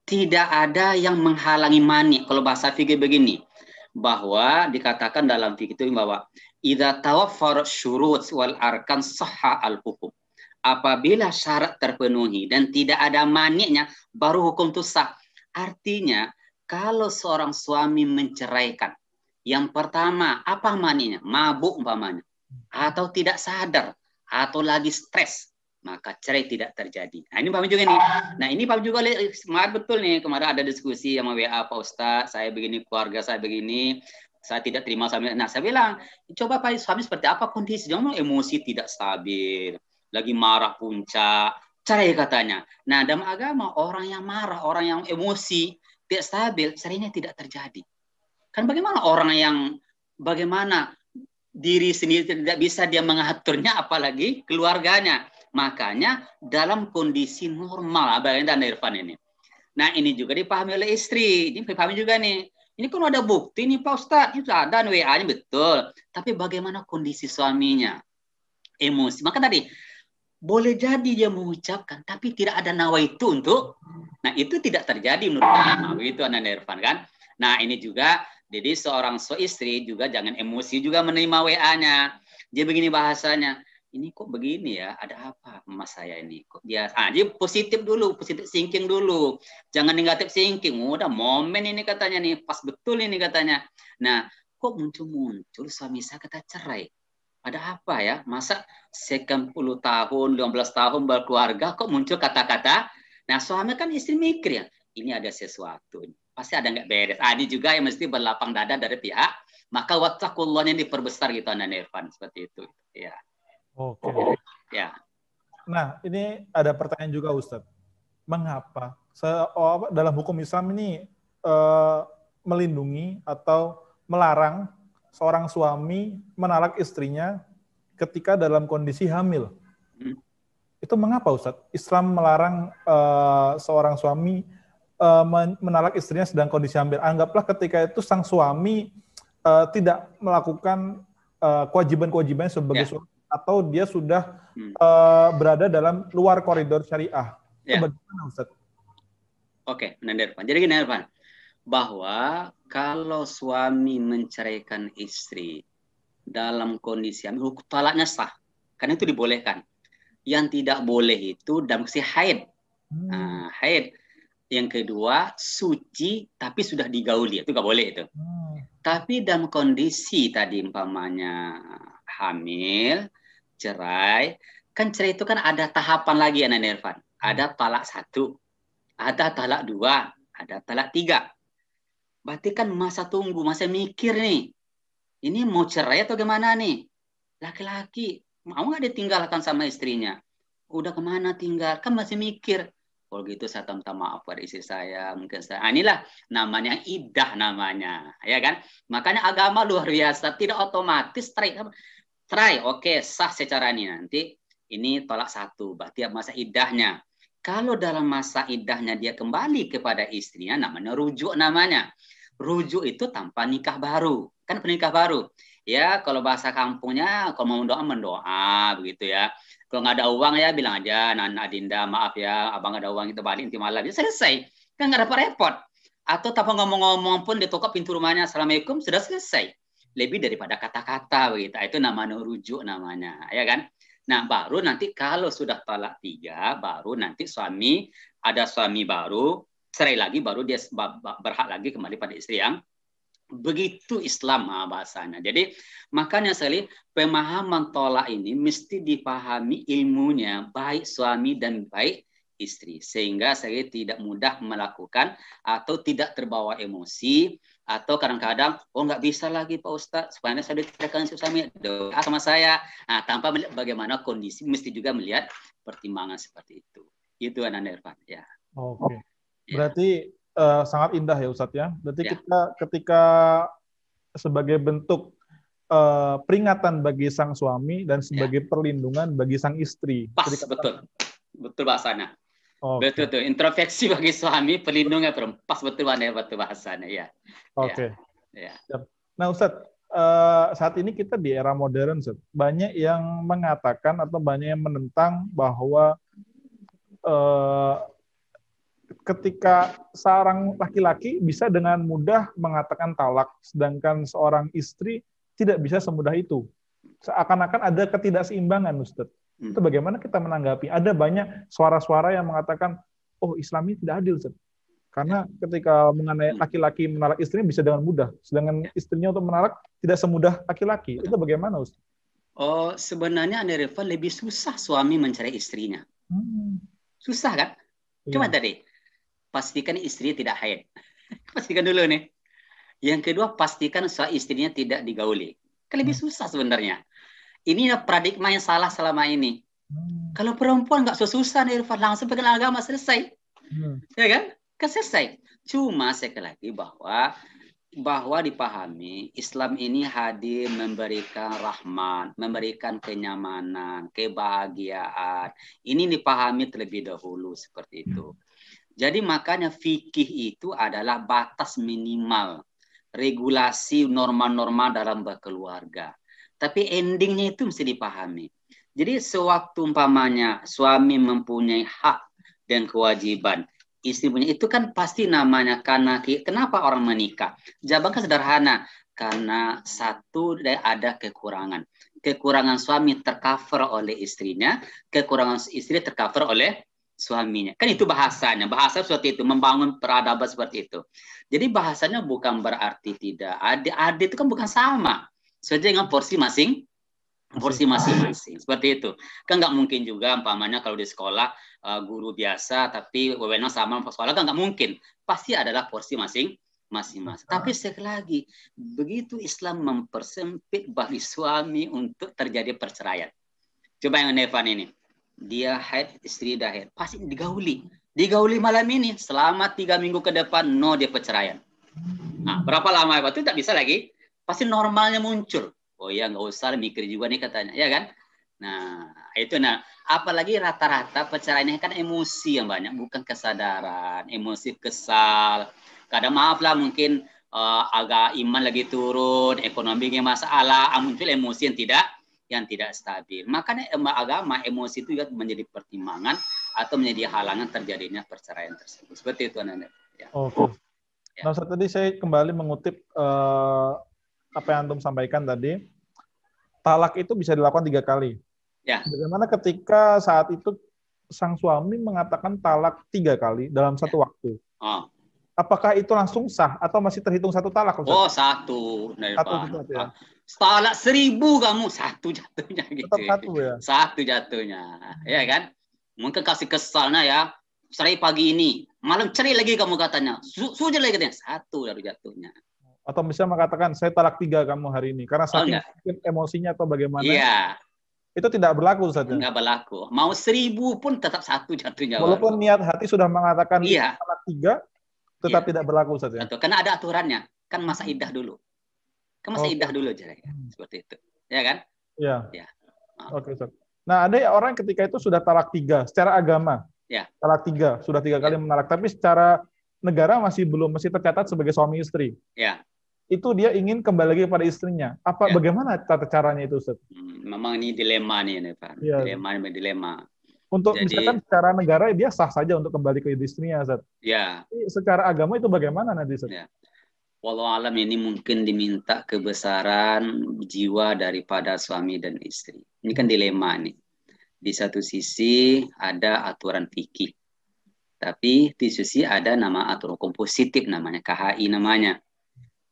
tidak ada yang menghalangi mani. Kalau bahasa fikih begini, bahwa dikatakan dalam fikih itu bahwa idza tawaffar syurut wal arkan sahha al hukum. Apabila syarat terpenuhi dan tidak ada maniknya, baru hukum itu sah. Artinya, kalau seorang suami menceraikan, yang pertama apa maninya? Mabuk umpamanya, atau tidak sadar, atau lagi stres, maka cerai tidak terjadi. Nah ini paham juga nih. Nah ini paham juga kemarin betul nih kemarin ada diskusi sama WA Pak Ustaz. saya begini keluarga saya begini, saya tidak terima suami. Nah saya bilang coba Pak suami seperti apa kondisi? Jangan emosi tidak stabil, lagi marah puncak, cerai katanya. Nah dalam agama orang yang marah, orang yang emosi tidak stabil seringnya tidak terjadi. Kan bagaimana orang yang bagaimana diri sendiri tidak bisa dia mengaturnya apalagi keluarganya. Makanya dalam kondisi normal abang dan Irfan ini. Nah ini juga dipahami oleh istri, ini dipahami juga nih. Ini kan ada bukti nih Pak Ustadz, itu ada WA-nya betul. Tapi bagaimana kondisi suaminya? Emosi. Maka tadi boleh jadi dia mengucapkan, tapi tidak ada nawa itu untuk. Nah itu tidak terjadi menurut agama. itu Anda Irfan kan? Nah ini juga, jadi seorang istri juga jangan emosi juga menerima WA-nya. Dia begini bahasanya, ini kok begini ya, ada apa mas saya ini? Kok dia, ah, dia positif dulu, positif thinking dulu. Jangan negatif thinking, udah oh, momen ini katanya nih, pas betul ini katanya. Nah, kok muncul-muncul suami saya kata cerai? Ada apa ya? Masa sekian puluh tahun, 15 tahun berkeluarga kok muncul kata-kata? Nah suami kan istri mikir ya, ini ada sesuatu. Pasti ada nggak beres. Adi juga yang mesti berlapang dada dari pihak. Maka yang diperbesar gitu anak Irfan. Seperti itu. Ya. Oke. Okay. Oh, ya. Nah ini ada pertanyaan juga Ustadz. Mengapa oh, dalam hukum Islam ini eh, melindungi atau melarang seorang suami menalak istrinya ketika dalam kondisi hamil. Hmm. Itu mengapa Ustadz? Islam melarang uh, seorang suami uh, menalak istrinya sedang kondisi hamil. Anggaplah ketika itu sang suami uh, tidak melakukan uh, kewajiban-kewajibannya sebagai yeah. suami atau dia sudah hmm. uh, berada dalam luar koridor syariah. Yeah. Itu ya. bagaimana Ustaz? Oke, okay, Jadi gini Irfan, bahwa kalau suami menceraikan istri dalam kondisi hamil, hukum talaknya sah. Karena itu dibolehkan. Yang tidak boleh itu dalam kondisi haid. Hmm. Nah, haid. Yang kedua, suci tapi sudah digauli. Itu nggak boleh itu. Hmm. Tapi dalam kondisi tadi umpamanya hamil, cerai, kan cerai itu kan ada tahapan lagi anak Nervan. Ada hmm. talak satu, ada talak dua, ada talak tiga. Berarti kan masa tunggu, masa mikir nih. Ini mau cerai atau gimana nih? Laki-laki mau nggak ditinggalkan sama istrinya? Udah kemana tinggal? Kan masih mikir. Kalau gitu saya minta maaf pada istri saya. Mungkin saya. Nah, inilah namanya idah namanya. Ya kan? Makanya agama luar biasa. Tidak otomatis try try oke, sah secara ini nanti. Ini tolak satu. Berarti masa idahnya kalau dalam masa idahnya dia kembali kepada istrinya, namanya rujuk namanya. Rujuk itu tanpa nikah baru, kan penikah baru. Ya, kalau bahasa kampungnya, kalau mau mendoa, mendoa, begitu ya. Kalau nggak ada uang ya, bilang aja, Nana Adinda, maaf ya, abang nggak ada uang, kita balik nanti malam. Ya, selesai. Kan nggak dapat repot. Atau tanpa ngomong-ngomong pun ditokok pintu rumahnya, Assalamualaikum, sudah selesai lebih daripada kata-kata begitu. Itu namanya rujuk namanya, ya kan? Nah, baru nanti kalau sudah talak tiga, baru nanti suami ada suami baru cerai lagi, baru dia berhak lagi kembali pada istri yang begitu Islam ah, bahasanya. Jadi makanya sekali pemahaman tolak ini mesti dipahami ilmunya baik suami dan baik istri sehingga saya tidak mudah melakukan atau tidak terbawa emosi atau kadang-kadang oh nggak bisa lagi Pak Ustadz supaya saya diceritakan susahnya doa sama saya nah, tanpa melihat bagaimana kondisi mesti juga melihat pertimbangan seperti itu itu anak Irfan ya oke okay. Ya. berarti ya. uh, sangat indah ya Ustadz ya berarti ya. kita ketika sebagai bentuk uh, peringatan bagi sang suami dan sebagai ya. perlindungan bagi sang istri pas betul betul betul bahasanya Okay. Betul tuh, introspeksi bagi suami pelindungnya perempuan. Pas betul ya betul bahasanya ya. Oke. Okay. Ya. ya. Nah Ustadz, uh, eh, saat ini kita di era modern, Ustaz. banyak yang mengatakan atau banyak yang menentang bahwa uh, ketika seorang laki-laki bisa dengan mudah mengatakan talak, sedangkan seorang istri tidak bisa semudah itu. Seakan-akan ada ketidakseimbangan, Ustadz. Hmm. Itu bagaimana kita menanggapi? Ada banyak suara-suara yang mengatakan, oh Islam ini tidak adil, Ustaz. Karena ya. ketika mengenai hmm. laki-laki menarik istrinya bisa dengan mudah, sedangkan ya. istrinya untuk menarik tidak semudah laki-laki. Ya. Itu bagaimana, Ustaz? Oh, sebenarnya Anda Reva lebih susah suami mencari istrinya. Hmm. Susah kan? Cuma iya. tadi, pastikan istrinya tidak haid. pastikan dulu nih. Yang kedua, pastikan suami istrinya tidak digauli. Kan lebih hmm. susah sebenarnya. Ini paradigma yang salah selama ini. Hmm. Kalau perempuan nggak susah nih Irfan langsung pegang agama selesai. Hmm. Ya kan? Kan Cuma sekali lagi bahwa bahwa dipahami Islam ini hadir memberikan rahmat, memberikan kenyamanan, kebahagiaan. Ini dipahami terlebih dahulu seperti itu. Hmm. Jadi makanya fikih itu adalah batas minimal regulasi norma-norma dalam berkeluarga. Tapi endingnya itu mesti dipahami. Jadi sewaktu umpamanya suami mempunyai hak dan kewajiban, istri punya itu kan pasti namanya karena kenapa orang menikah? Jawaban kan sederhana, karena satu ada kekurangan. Kekurangan suami tercover oleh istrinya, kekurangan istri tercover oleh suaminya. Kan itu bahasanya. Bahasa seperti itu, membangun peradaban seperti itu. Jadi bahasanya bukan berarti tidak ada-ada itu kan bukan sama sesuai dengan porsi masing porsi masing-masing seperti itu kan nggak mungkin juga umpamanya kalau di sekolah eh, guru biasa tapi wewenang sama sekolah kan nggak mungkin pasti adalah porsi masing masing-masing tapi sekali lagi begitu Islam mempersempit bagi suami untuk terjadi perceraian coba yang Nevan ini dia head istri dah haid pasti digauli digauli malam ini selama tiga minggu ke depan no dia perceraian nah berapa lama itu tak bisa lagi pasti normalnya muncul. Oh ya nggak usah mikir juga nih katanya, ya kan? Nah itu nah apalagi rata-rata perceraiannya kan emosi yang banyak, bukan kesadaran, emosi kesal. Kadang maaf lah mungkin uh, agak iman lagi turun, ekonominya masalah, ah, muncul emosi yang tidak yang tidak stabil. Makanya agama emosi itu juga menjadi pertimbangan atau menjadi halangan terjadinya perceraian tersebut. Seperti itu, Nanda. Ya. Oke. Okay. Ya. Nah, tadi saya kembali mengutip uh, apa yang antum sampaikan tadi, talak itu bisa dilakukan tiga kali. Ya. Bagaimana ketika saat itu sang suami mengatakan talak tiga kali dalam satu ya. waktu? Oh. Apakah itu langsung sah atau masih terhitung satu talak? Ustaz? Oh satu. Nah, satu ya. Talak seribu kamu satu jatuhnya gitu. Tetap satu ya. Satu jatuhnya, ya kan? Mungkin kasih kesalnya ya. Serai pagi ini, malam cerai lagi kamu katanya. Su sudah lagi katanya. Satu baru jatuhnya atau bisa mengatakan saya talak tiga kamu hari ini karena oh, saking oh, emosinya atau bagaimana iya itu tidak berlaku saja ya? Tidak berlaku. Mau seribu pun tetap satu jatuhnya. Walaupun baru. niat hati sudah mengatakan iya. talak tiga, tetap iya. tidak berlaku saja ya? Tentu. Karena ada aturannya. Kan masa hmm. idah dulu. Kan masa okay. Oh. idah dulu jadi hmm. Seperti itu. Ya kan? Iya. Ya. Oke okay, Nah ada ya orang ketika itu sudah talak tiga secara agama. Ya. Talak tiga. Sudah tiga iya. kali ya. menalak. Tapi secara negara masih belum masih tercatat sebagai suami istri. Ya itu dia ingin kembali lagi kepada istrinya. Apa ya. bagaimana tata caranya itu Ustaz? Hmm, memang ini dilema nih ini, Pak. Ya. Dilema dilema. Untuk Jadi, misalkan secara negara dia sah saja untuk kembali ke istrinya Ustaz. Ya. secara agama itu bagaimana nanti Ustaz? Ya. Walau alam ini mungkin diminta kebesaran jiwa daripada suami dan istri. Ini kan dilema nih. Di satu sisi ada aturan fikih, tapi di sisi ada nama aturan hukum positif namanya KHI namanya.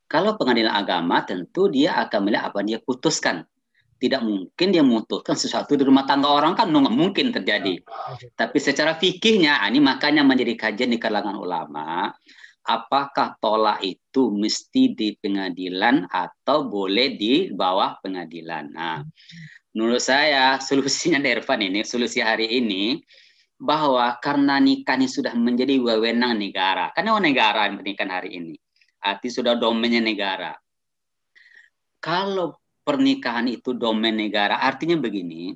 Kalau pengadilan agama tentu dia akan melihat apa dia putuskan. Tidak mungkin dia memutuskan sesuatu di rumah tangga orang kan nggak mungkin terjadi. Ya, Tapi secara fikihnya ah, ini makanya menjadi kajian di kalangan ulama. Apakah tolak itu mesti di pengadilan atau boleh di bawah pengadilan? Nah, menurut saya solusinya Dervan ini, solusi hari ini bahwa karena nikah ini sudah menjadi wewenang negara, karena negara yang menikah hari ini arti sudah domennya negara. Kalau pernikahan itu domain negara, artinya begini,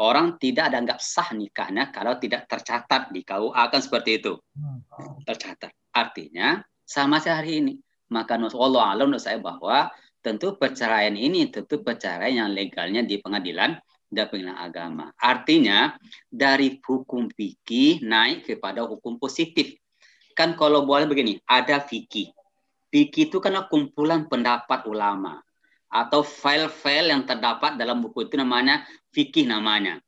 orang tidak ada anggap sah nikahnya kalau tidak tercatat di KUA kan seperti itu. Hmm. Tercatat. Artinya sama hari ini. Maka Allah alam saya bahwa tentu perceraian ini tentu perceraian yang legalnya di pengadilan dan pengadilan agama. Artinya dari hukum fikih naik kepada hukum positif. Kan kalau boleh begini, ada fikih, Fikih itu karena kumpulan pendapat ulama atau file-file yang terdapat dalam buku itu namanya fikih namanya.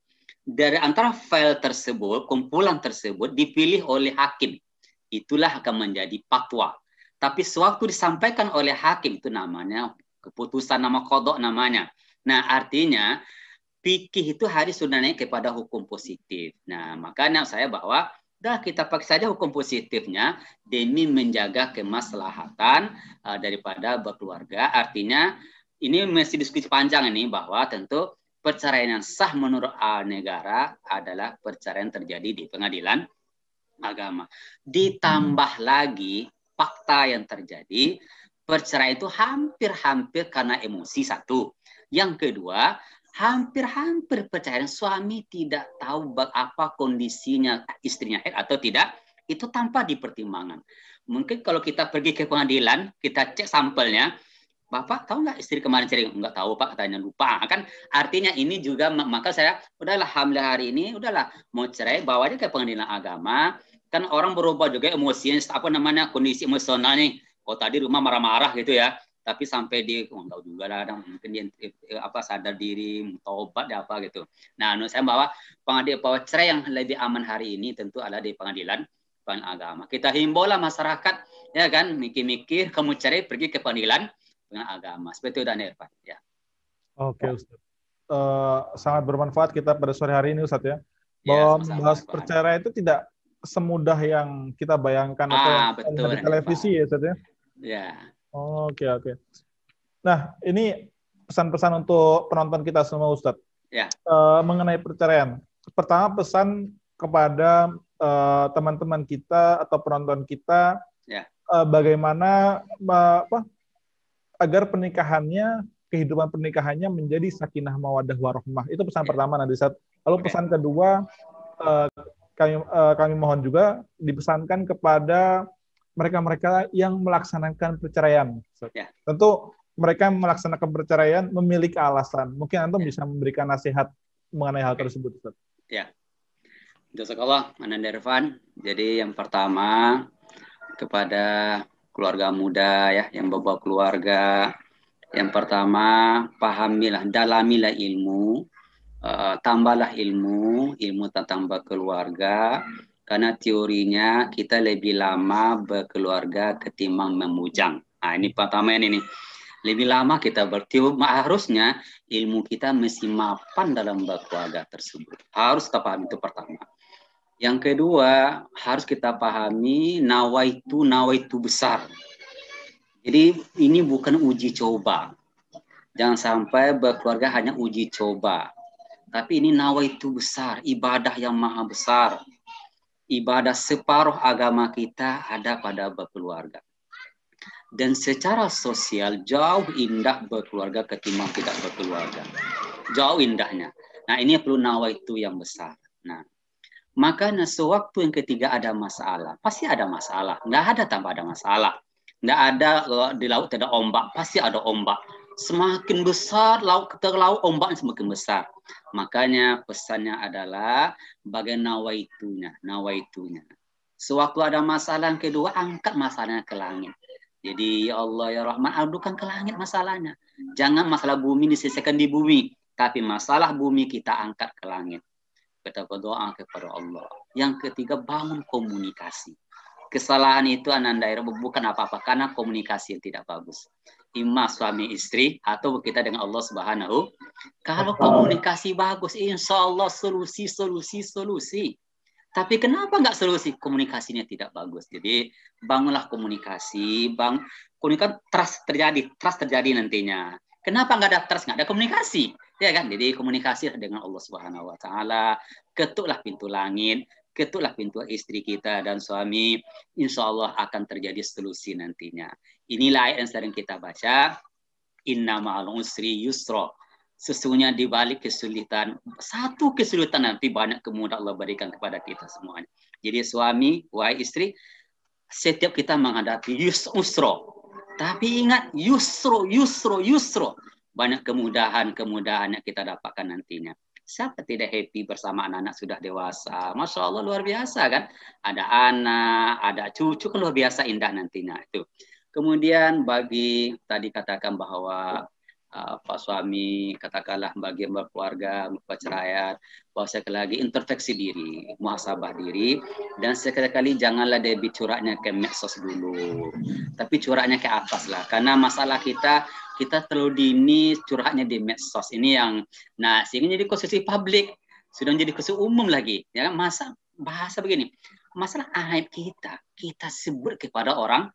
Dari antara file tersebut, kumpulan tersebut dipilih oleh hakim. Itulah akan menjadi patwa. Tapi sewaktu disampaikan oleh hakim itu namanya keputusan nama kodok namanya. Nah artinya fikih itu hari sudah naik kepada hukum positif. Nah makanya saya bahwa sudah kita pakai saja hukum positifnya demi menjaga kemaslahatan uh, daripada berkeluarga. Artinya ini masih diskusi panjang ini bahwa tentu perceraian yang sah menurut uh, negara adalah perceraian terjadi di pengadilan agama. Ditambah lagi fakta yang terjadi perceraian itu hampir-hampir karena emosi satu. Yang kedua, hampir-hampir percaya suami tidak tahu apa kondisinya istrinya eh, atau tidak itu tanpa dipertimbangkan. Mungkin kalau kita pergi ke pengadilan, kita cek sampelnya, Bapak tahu nggak istri kemarin sering nggak tahu Pak katanya lupa nah, kan artinya ini juga maka saya udahlah hamil hari ini udahlah mau cerai bawa aja ke pengadilan agama kan orang berubah juga emosinya apa namanya kondisi emosional nih. Oh, kok tadi rumah marah-marah gitu ya tapi sampai dia oh, enggak juga lah mungkin dia eh, apa sadar diri taubat ya apa gitu nah menurut saya bahwa pengadilan bahwa cerai yang lebih aman hari ini tentu ada di pengadilan pengadilan agama kita himbaulah masyarakat ya kan mikir-mikir kamu cerai pergi ke pengadilan pengadilan agama seperti itu dan Irfan ya oke okay, Ustaz. Uh, sangat bermanfaat kita pada sore hari ini Ustaz ya, ya bahwa yes, membahas perceraian itu tidak semudah yang kita bayangkan ah, atau betul, yang di televisi ya Ustaz ya. Ya oke okay, oke. Okay. Nah, ini pesan-pesan untuk penonton kita semua Ustadz. Ya. Uh, mengenai perceraian. Pertama pesan kepada eh, teman-teman kita atau penonton kita ya. uh, bagaimana uh, apa agar pernikahannya kehidupan pernikahannya menjadi sakinah mawadah warohmah. Itu pesan ya. pertama nanti saat. Lalu okay. pesan kedua uh, kami uh, kami mohon juga dipesankan kepada mereka-mereka yang melaksanakan perceraian. Ya. Tentu mereka melaksanakan perceraian memiliki alasan. Mungkin antum ya. bisa memberikan nasihat mengenai hal ya. tersebut. Ya. Jazakallah, Ananda Irfan. Jadi yang pertama kepada keluarga muda ya, yang bawa keluarga. Yang pertama, pahamilah, dalamilah ilmu, uh, tambahlah ilmu, ilmu tentang keluarga, karena teorinya kita lebih lama berkeluarga ketimbang memujang. Nah, ini pertama ini nih. Lebih lama kita bertemu, harusnya ilmu kita mesti mapan dalam berkeluarga tersebut. Harus kita pahami itu pertama. Yang kedua, harus kita pahami nawaitu nawaitu besar. Jadi ini bukan uji coba. Jangan sampai berkeluarga hanya uji coba. Tapi ini nawaitu besar, ibadah yang maha besar ibadah separuh agama kita ada pada berkeluarga. Dan secara sosial jauh indah berkeluarga ketimbang tidak berkeluarga. Jauh indahnya. Nah ini perlu itu yang besar. Nah maka sewaktu yang ketiga ada masalah, pasti ada masalah. Nggak ada tanpa ada masalah. Nggak ada eh, di laut ada ombak, pasti ada ombak semakin besar laut ke laut ombak semakin besar. Makanya pesannya adalah bagai nawaitunya, nawaitunya. Sewaktu ada masalah yang kedua, angkat masalahnya ke langit. Jadi ya Allah ya Rahman, adukan ke langit masalahnya. Jangan masalah bumi diselesaikan di bumi, tapi masalah bumi kita angkat ke langit. Kita berdoa kepada Allah. Yang ketiga, bangun komunikasi. Kesalahan itu ananda bukan apa-apa karena komunikasi yang tidak bagus imam suami istri atau kita dengan Allah Subhanahu. Kalau komunikasi bagus, insya Allah solusi, solusi, solusi. Tapi kenapa nggak solusi? Komunikasinya tidak bagus. Jadi bangunlah komunikasi, bang komunikasi trust terjadi, trust terjadi nantinya. Kenapa nggak ada trust, nggak ada komunikasi? Ya kan? Jadi komunikasi dengan Allah Subhanahu wa taala, ketuklah pintu langit, ketuklah pintu istri kita dan suami, insya Allah akan terjadi solusi nantinya. Inilah ayat yang sering kita baca, Inna ma'al usri yusro Sesungguhnya di balik kesulitan, satu kesulitan nanti banyak kemudahan Allah berikan kepada kita semuanya. Jadi suami, wahai istri, setiap kita menghadapi yusro Tapi ingat, yusro, yusro, yusro. Banyak kemudahan-kemudahan yang kita dapatkan nantinya. Siapa tidak happy bersama anak-anak sudah dewasa? Masya Allah luar biasa kan? Ada anak, ada cucu kan luar biasa indah nantinya itu. Kemudian bagi tadi katakan bahwa uh, Pak Suami katakanlah bagi berkeluarga perceraian bahwa sekali lagi introspeksi diri, muhasabah diri dan sekali-kali janganlah debit curhatnya ke medsos dulu. Tapi curhatnya ke atas lah karena masalah kita kita terlalu dini curhatnya di medsos ini yang nah sehingga jadi konsumsi publik sudah menjadi konsumsi umum lagi ya kan masa bahasa begini masalah aib kita kita sebut kepada orang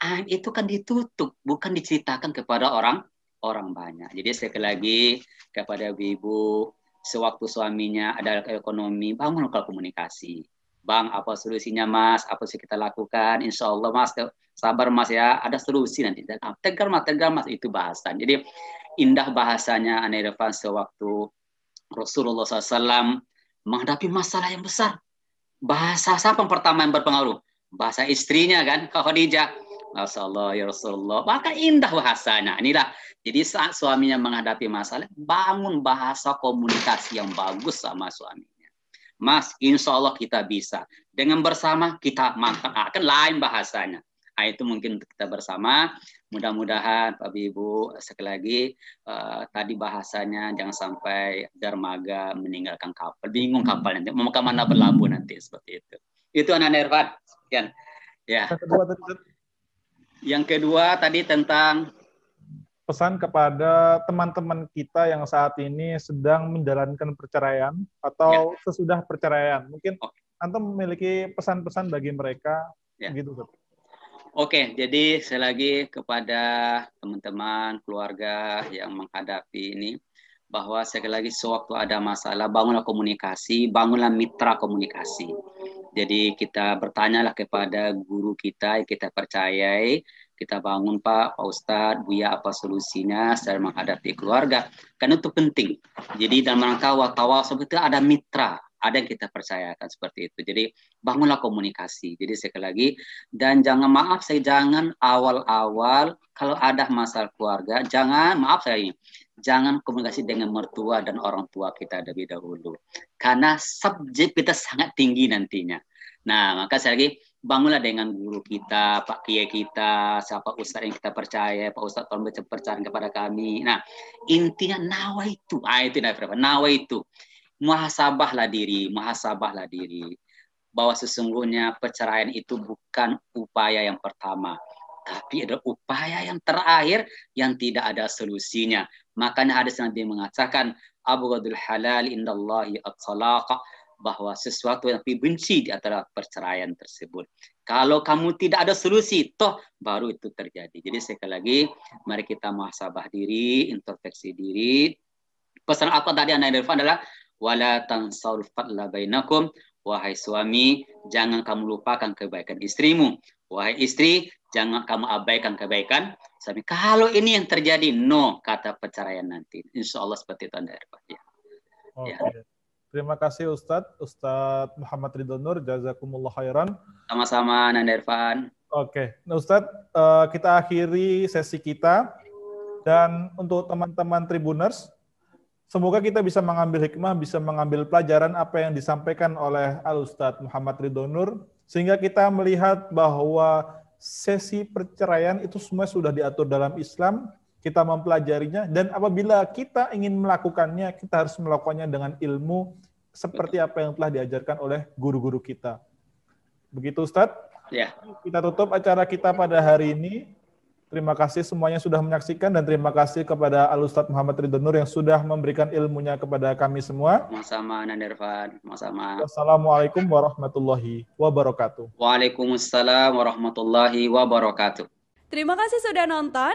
aib itu kan ditutup bukan diceritakan kepada orang orang banyak jadi sekali lagi kepada ibu sewaktu suaminya ada ekonomi bangun lokal komunikasi Bang, apa solusinya Mas? Apa sih kita lakukan? Insya Allah Mas, sabar Mas ya, ada solusi nanti. Dan tegar Mas, tegar Mas, itu bahasan. Jadi indah bahasanya aneh depan sewaktu Rasulullah SAW menghadapi masalah yang besar. Bahasa siapa yang pertama yang berpengaruh? Bahasa istrinya kan, Kak Khadijah. Masya Allah, ya Rasulullah. Maka indah bahasanya. Inilah. Jadi saat suaminya menghadapi masalah, bangun bahasa komunikasi yang bagus sama suami. Mas, insya Allah kita bisa. Dengan bersama kita mantap. Akan ah, lain bahasanya. Nah, itu mungkin kita bersama. Mudah-mudahan Pak Ibu sekali lagi uh, tadi bahasanya jangan sampai dermaga meninggalkan kapal, bingung kapal nanti mau ke mana berlabuh nanti seperti itu. Itu anak nervat. Ya. Yang kedua tadi tentang pesan kepada teman-teman kita yang saat ini sedang menjalankan perceraian atau ya. sesudah perceraian? Mungkin oh. Antum memiliki pesan-pesan bagi mereka ya. gitu. Oke, jadi saya lagi kepada teman-teman keluarga yang menghadapi ini bahwa sekali lagi sewaktu ada masalah bangunlah komunikasi, bangunlah mitra komunikasi. Jadi kita bertanyalah kepada guru kita yang kita percayai kita bangun Pak, Pak Ustadz, Buya apa solusinya secara menghadapi keluarga. Karena itu penting. Jadi dalam rangka watawal sebetulnya ada mitra, ada yang kita percayakan seperti itu. Jadi bangunlah komunikasi. Jadi sekali lagi dan jangan maaf saya jangan awal-awal kalau ada masalah keluarga jangan maaf saya ini jangan komunikasi dengan mertua dan orang tua kita lebih dahulu karena subjek kita sangat tinggi nantinya. Nah maka saya lagi bangunlah dengan guru kita, Pak Kiai kita, siapa Ustadz yang kita percaya, Pak Ustaz tolong percayaan kepada kami. Nah, intinya nawa itu, ah itu Nawa, nawa itu. Muhasabahlah diri, muhasabahlah diri. Bahwa sesungguhnya perceraian itu bukan upaya yang pertama, tapi ada upaya yang terakhir yang tidak ada solusinya. Makanya hadis Nabi mengatakan, Abu Ghadul halal indallahi at-talaqa bahwa sesuatu yang lebih benci di antara perceraian tersebut. Kalau kamu tidak ada solusi, toh baru itu terjadi. Jadi sekali lagi, mari kita mahasabah diri, introspeksi diri. Pesan apa tadi Anda Irfan adalah wala tansaul fadla bainakum wahai suami jangan kamu lupakan kebaikan istrimu wahai istri jangan kamu abaikan kebaikan suami kalau ini yang terjadi no kata perceraian nanti insya Allah seperti itu anda Irfan ya. Oh, ya. Iya. Terima kasih Ustadz, Ustadz Muhammad Ridho Nur, jazakumullah khairan. Sama-sama, Nanda Irfan. Oke, nah Ustadz, uh, kita akhiri sesi kita. Dan untuk teman-teman Tribuners, semoga kita bisa mengambil hikmah, bisa mengambil pelajaran apa yang disampaikan oleh Al-Ustadz Muhammad Ridho Nur, sehingga kita melihat bahwa sesi perceraian itu semua sudah diatur dalam Islam, kita mempelajarinya dan apabila kita ingin melakukannya kita harus melakukannya dengan ilmu seperti apa yang telah diajarkan oleh guru-guru kita. Begitu Ustadz? Ya. Kita tutup acara kita pada hari ini. Terima kasih semuanya sudah menyaksikan dan terima kasih kepada Al Ustadz Muhammad Ridho yang sudah memberikan ilmunya kepada kami semua. Sama-sama Nandirvan, sama Wassalamualaikum warahmatullahi wabarakatuh. Waalaikumsalam warahmatullahi wabarakatuh. Terima kasih sudah nonton.